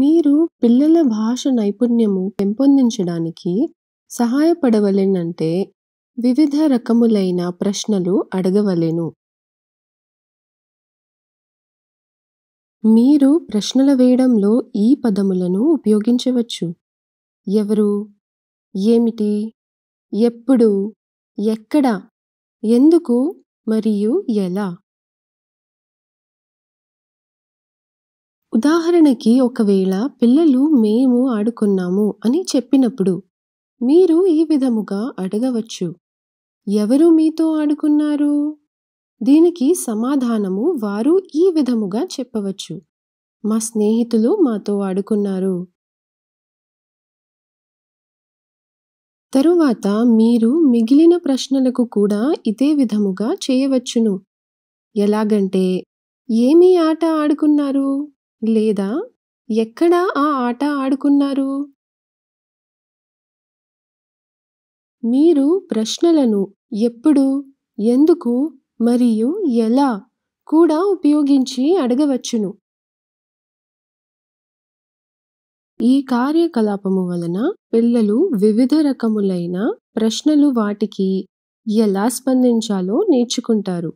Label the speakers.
Speaker 1: మీరు పిల్లల భాష నైపుణ్యము పెంపొందించడానికి సహాయపడవలెనంటే వివిధ రకములైన ప్రశ్నలు అడగవలెను. మీరు ప్రశ్నల వేయడంలో ఈ పదములను ఉపయోగించవచ్చు. ఎవరు? ఏమిటి? ఎప్పుడు? ఎక్కడ? ఎందుకు? మరియు ఎలా? ఉదాహరణకి ఒకవేళ పిల్లలు మేము ఆడుకున్నాము అని చెప్పినప్పుడు మీరు ఈ విధముగా అడగవచ్చు ఎవరు మీతో ఆడుకున్నారు దీనికి సమాధానము వారు ఈ విధముగా చెప్పవచ్చు మా స్నేహితులు మాతో ఆడుకున్నారు తరువాత మీరు మిగిలిన ప్రశ్నలకు కూడా ఇదే విధముగా చేయవచ్చును ఎలాగంటే ఏమి ఆట ఆడుకున్నారు లేదా ఎక్కడ ఆ ఆట ఆడుకున్నారు మీరు ప్రశ్నలను ఎప్పుడు ఎందుకు మరియు ఎలా కూడా ఉపయోగించి అడగవచ్చును ఈ కార్యకలాపము వలన పిల్లలు వివిధ రకములైన ప్రశ్నలు వాటికి ఎలా స్పందించాలో నేర్చుకుంటారు